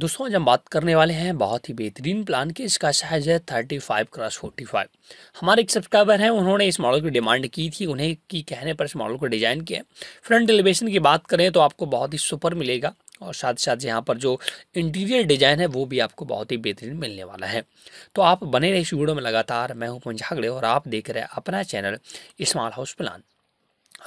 दोस्तों आज हम बात करने वाले हैं बहुत ही बेहतरीन प्लान की इसका साइज है thirty five cross forty five हमारे एक सब्सक्राइबर हैं उन्होंने इस मॉडल की डिमांड की थी उन्हें की कहने पर इस मॉडल को डिज़ाइन किया फ्रंट एलिवेशन की बात करें तो आपको बहुत ही सुपर मिलेगा और साथ ही साथ यहाँ पर जो इंटीरियर डिज़ाइन है वो भी आपको बहुत ही बेहतरीन मिलने वाला है तो आप बने रहे इस वीडियो में लगातार मैं हूँ पुंझागड़े और आप देख रहे हैं अपना चैनल स्मॉल हाउस प्लान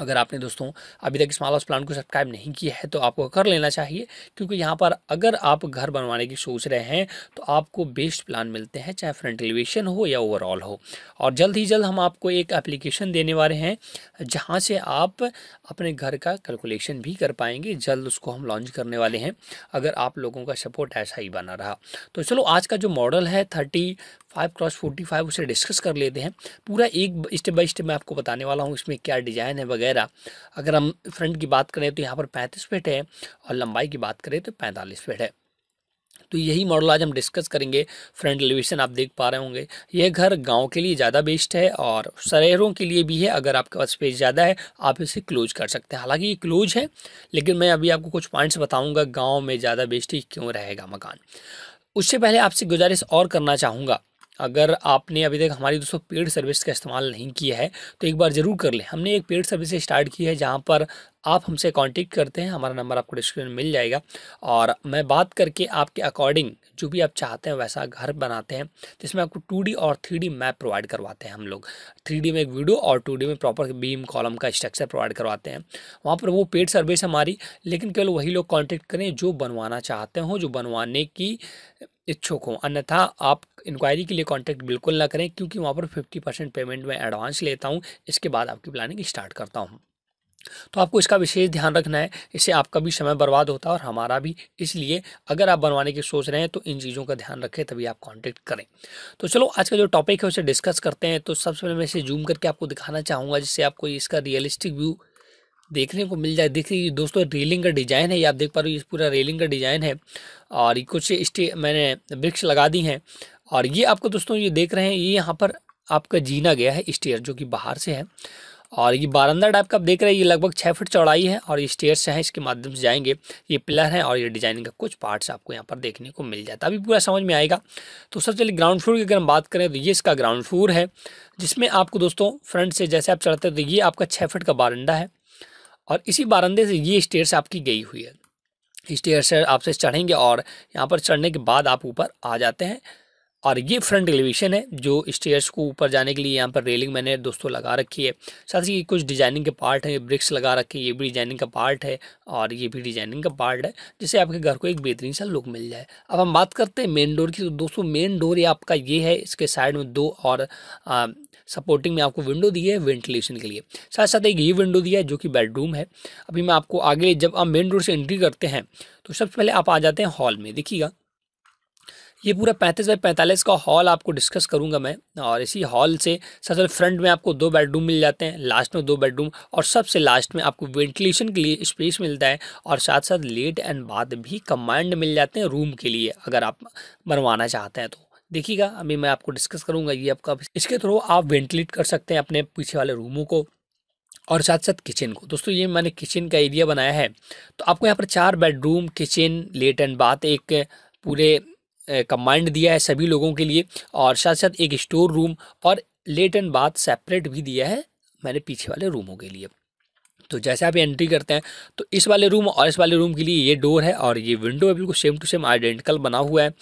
अगर आपने दोस्तों अभी तक स्मॉल हाउस प्लान को सब्सक्राइब नहीं किया है तो आपको कर लेना चाहिए क्योंकि यहाँ पर अगर आप घर बनवाने की सोच रहे हैं तो आपको बेस्ट प्लान मिलते हैं चाहे फ्रंट एलिवेशन हो या ओवरऑल हो और जल्द ही जल्द हम आपको एक एप्लीकेशन देने वाले हैं जहाँ से आप अपने घर का कैलकुलेशन भी कर पाएंगे जल्द उसको हम लॉन्च करने वाले हैं अगर आप लोगों का सपोर्ट ऐसा ही बना रहा तो चलो आज का जो मॉडल है thirty five cross forty five उसे डिस्कस कर लेते हैं पूरा एक स्टेप बाई स्टेप मैं आपको बताने वाला हूँ इसमें क्या डिज़ाइन है वगैरह वगैरह अगर हम फ्रंट की बात करें तो यहाँ पर पैंतीस फिट है और लंबाई की बात करें तो पैंतालीस फिट है तो यही मॉडल आज हम डिस्कस करेंगे फ्रंट एलिवेशन आप देख पा रहे होंगे यह घर गांव के लिए ज़्यादा बेस्ट है और शहरों के लिए भी है अगर आपके पास स्पेस ज़्यादा है आप इसे क्लोज कर सकते हैं हालांकि ये क्लोज है लेकिन मैं अभी आपको कुछ पॉइंट्स बताऊंगा गांव में ज़्यादा बेस्ट ही क्यों रहेगा मकान उससे पहले आपसे गुजारिश और करना चाहूँगा अगर आपने अभी तक हमारी दोस्तों पेड सर्विस का इस्तेमाल नहीं किया है तो एक बार ज़रूर कर लें हमने एक पेड सर्विस स्टार्ट की है जहाँ पर आप हमसे कांटेक्ट करते हैं हमारा नंबर आपको डिस्क्रिप्शन मिल जाएगा और मैं बात करके आपके अकॉर्डिंग जो भी आप चाहते हैं वैसा घर बनाते हैं जिसमें आपको टू और थ्री मैप प्रोवाइड करवाते हैं हम लोग थ्री में एक वीडियो और टू में प्रॉपर बीम कॉलम का स्ट्रक्चर प्रोवाइड करवाते हैं वहाँ पर वो पेड सर्विस हमारी लेकिन केवल वही लोग कॉन्टेक्ट करें जो बनवाना चाहते हों जो बनवाने की इच्छुक हों अन्यथा आप इंक्वायरी के लिए कांटेक्ट बिल्कुल ना करें क्योंकि वहाँ पर फिफ्टी परसेंट पेमेंट मैं एडवांस लेता हूँ इसके बाद आपकी प्लानिंग स्टार्ट करता हूँ तो आपको इसका विशेष ध्यान रखना है इससे आपका भी समय बर्बाद होता है और हमारा भी इसलिए अगर आप बनवाने की सोच रहे हैं तो इन चीज़ों का ध्यान रखें तभी आप कांटेक्ट करें तो चलो आज का जो टॉपिक है उसे डिस्कस करते हैं तो सबसे पहले मैं इसे जूम करके आपको दिखाना चाहूँगा जिससे आपको इसका रियलिस्टिक व्यू देखने को मिल जाए देखिए दोस्तों रेलिंग का डिज़ाइन है ये आप देख पा रहे हो इस पूरा रेलिंग का डिज़ाइन है और कुछ स्टे मैंने वृक्ष लगा दी हैं और ये आपको दोस्तों ये देख रहे हैं ये यहाँ पर आपका जीना गया है स्टेयर जो कि बाहर से है और ये बारंदा टाइप का आप देख रहे हैं ये लगभग छः फीट चौड़ाई है और ये से हैं इसके माध्यम से जाएंगे ये पिलर हैं और ये डिजाइनिंग का कुछ पार्ट्स आपको यहाँ पर देखने को मिल जाता है अभी पूरा समझ में आएगा तो सबसे पहले ग्राउंड फ्लोर की अगर हम बात करें तो ये इसका ग्राउंड फ्लोर है जिसमें आपको दोस्तों फ्रंट से जैसे आप चढ़ते हैं तो ये आपका छः फीट का बारंडा है और इसी बारंदे से ये स्टेयर से आपकी गई हुई है स्टेयर से आपसे चढ़ेंगे और यहाँ पर चढ़ने के बाद आप ऊपर आ जाते हैं और ये फ्रंट एलिवेशन है जो स्टेयर्स को ऊपर जाने के लिए यहाँ पर रेलिंग मैंने दोस्तों लगा रखी है साथ ही कुछ डिजाइनिंग के पार्ट हैं ब्रिक्स लगा रखे ये भी डिजाइनिंग का पार्ट है और ये भी डिजाइनिंग का पार्ट है जिससे आपके घर को एक बेहतरीन सा लुक मिल जाए अब हम बात करते हैं मेन डोर की तो दोस्तों मेन डोर ये आपका ये है इसके साइड में दो और आ, सपोर्टिंग में आपको विंडो दी है वेंटिलेशन के लिए साथ साथ एक ये विंडो दिया है जो कि बेडरूम है अभी मैं आपको आगे जब आप मेन डोर से एंट्री करते हैं तो सबसे पहले आप आ जाते हैं हॉल में देखिएगा ये पूरा पैंतीस बाई पैंतालीस का हॉल आपको डिस्कस करूंगा मैं और इसी हॉल से सबसे फ्रंट में आपको दो बेडरूम मिल जाते हैं लास्ट में दो बेडरूम और सबसे लास्ट में आपको वेंटिलेशन के लिए स्पेस मिलता है और साथ साथ लेट एंड बाथ भी कमांड मिल जाते हैं रूम के लिए अगर आप बनवाना चाहते हैं तो देखिएगा अभी मैं आपको डिस्कस करूँगा ये आपका इसके थ्रू आप वेंटिलेट कर सकते हैं अपने पीछे वाले रूमों को और साथ साथ किचन को दोस्तों ये मैंने किचन का एरिया बनाया है तो आपको यहाँ पर चार bedroom kitchen lat and bath एक पूरे कमांड दिया है सभी लोगों के लिए और साथ साथ एक स्टोर रूम और लेट एंड बाथ सेपरेट भी दिया है मैंने पीछे वाले रूमों के लिए तो जैसे आप एंट्री करते हैं तो इस वाले रूम और इस वाले रूम के लिए ये डोर है और ये विंडो है बिल्कुल सेम टू सेम आइडेंटिकल बना हुआ है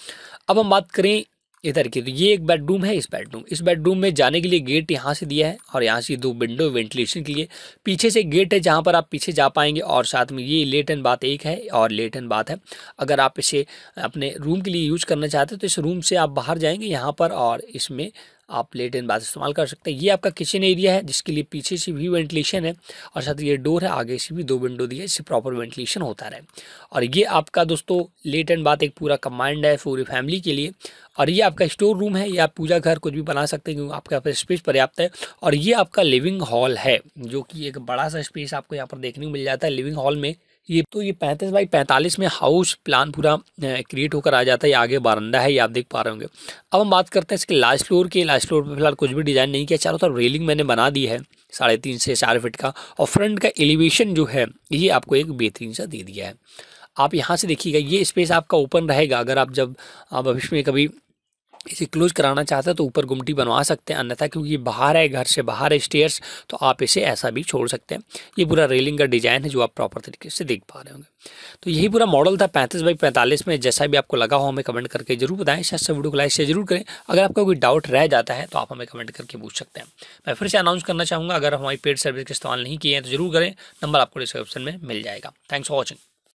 अब हम बात करें इधर की तो ये एक बेडरूम है इस बेडरूम इस बेडरूम में जाने के लिए गेट यहाँ से दिया है और यहाँ से दो विंडो वेंटिलेशन के लिए पीछे से गेट है जहाँ पर आप पीछे जा पाएंगे और साथ में ये लेट एंड बात एक है और लेट एंड बात है अगर आप इसे अपने रूम के लिए यूज करना चाहते हो तो इस रूम से आप बाहर जाएंगे यहाँ पर और इसमें आप लेट एंड बाथ इस्तेमाल कर सकते हैं ये आपका किचन एरिया है जिसके लिए पीछे से भी वेंटिलेशन है और साथ ये डोर है आगे से भी दो विंडो दिए है इससे प्रॉपर वेंटिलेशन होता रहे और ये आपका दोस्तों लेट एंड बाथ एक पूरा कमांड है पूरी फैमिली के लिए और ये आपका स्टोर रूम है या आप पूजा घर कुछ भी बना सकते हैं क्योंकि आपके यहाँ पर स्पेस पर्याप्त है और ये आपका लिविंग हॉल है जो कि एक बड़ा सा स्पेस आपको यहाँ पर देखने को मिल जाता है लिविंग हॉल में ये तो ये पैंतीस बाई पैंतालीस में हाउस प्लान पूरा क्रिएट होकर आ जाता है ये आगे बारंदा है ये आप देख पा रहे होंगे अब हम बात करते हैं इसके लास्ट फ्लोर के लास्ट फ्लोर पर फिलहाल कुछ भी डिज़ाइन नहीं किया चारों तरफ रेलिंग मैंने बना दी है साढ़े तीन से चार फिट का और फ्रंट का एलिवेशन जो है ये आपको एक बेहतरीन सा दे दिया है आप यहाँ से देखिएगा ये स्पेस आपका ओपन रहेगा अगर आप जब आप भविष्य में कभी इसे क्लोज कराना चाहते हैं तो ऊपर गुमटी बनवा सकते हैं अन्यथा क्योंकि ये बाहर है घर से बाहर है स्टेयर्स तो आप इसे ऐसा भी छोड़ सकते हैं ये पूरा रेलिंग का डिजाइन है जो आप प्रॉपर तरीके से देख पा रहे होंगे तो यही पूरा मॉडल था पैंतीस बाई पैंतालीस में जैसा भी आपको लगा हो हमें कमेंट करके जरूर बताएं शायद से वीडियो को लाइक शेयर जरूर करें अगर आपका कोई डाउट रह जाता है तो आप हमें कमेंट करके पूछ सकते हैं मैं फिर से अनाउंस करना चाहूँगा अगर हमारी पेड सर्विस का इस्तेमाल नहीं किए हैं तो जरूर करें नंबर आपको डिस्क्रिप्शन में मिल जाएगा थैंक्स फॉर वॉचिंग